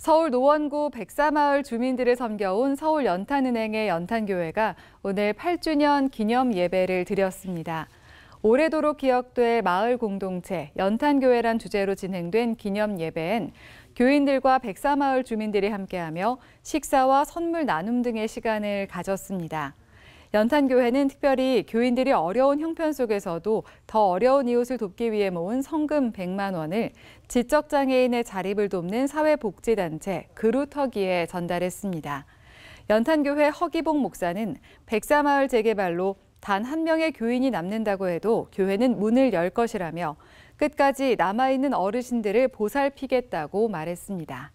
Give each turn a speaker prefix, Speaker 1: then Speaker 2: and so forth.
Speaker 1: 서울 노원구 백사마을 주민들을 섬겨온 서울연탄은행의 연탄교회가 오늘 8주년 기념 예배를 드렸습니다. 오래도록 기억될 마을 공동체 연탄교회란 주제로 진행된 기념 예배엔 교인들과 백사마을 주민들이 함께하며 식사와 선물 나눔 등의 시간을 가졌습니다. 연탄교회는 특별히 교인들이 어려운 형편 속에서도 더 어려운 이웃을 돕기 위해 모은 성금 100만 원을 지적장애인의 자립을 돕는 사회복지단체 그루터기에 전달했습니다. 연탄교회 허기봉 목사는 백사마을 재개발로 단 한 명의 교인이 남는다고 해도 교회는 문을 열 것이라며 끝까지 남아있는 어르신들을 보살피겠다고 말했습니다.